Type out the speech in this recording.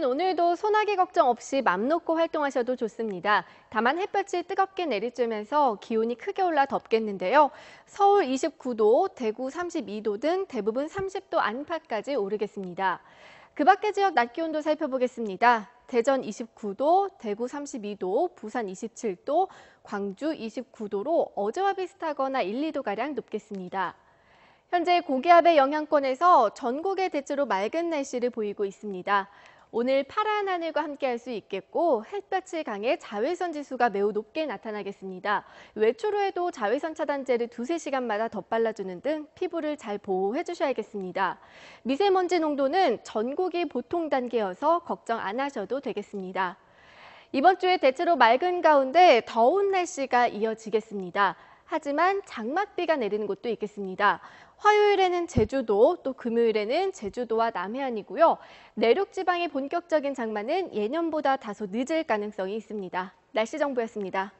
시민 오늘도 소나기 걱정 없이 맘 놓고 활동하셔도 좋습니다. 다만 햇볕이 뜨겁게 내리쬐면서 기온이 크게 올라 덥겠는데요. 서울 29도, 대구 32도 등 대부분 30도 안팎까지 오르겠습니다. 그 밖의 지역 낮 기온도 살펴보겠습니다. 대전 29도, 대구 32도, 부산 27도, 광주 29도로 어제와 비슷하거나 1, 2도가량 높겠습니다. 현재 고기압의 영향권에서 전국의 대체로 맑은 날씨를 보이고 있습니다. 오늘 파란 하늘과 함께할 수 있겠고 햇볕이 강해 자외선 지수가 매우 높게 나타나겠습니다. 외출후에도 자외선 차단제를 두세 시간마다 덧발라주는 등 피부를 잘 보호해 주셔야겠습니다. 미세먼지 농도는 전국이 보통 단계여서 걱정 안 하셔도 되겠습니다. 이번 주에 대체로 맑은 가운데 더운 날씨가 이어지겠습니다. 하지만 장맛비가 내리는 곳도 있겠습니다. 화요일에는 제주도, 또 금요일에는 제주도와 남해안이고요. 내륙 지방의 본격적인 장마는 예년보다 다소 늦을 가능성이 있습니다. 날씨 정보였습니다.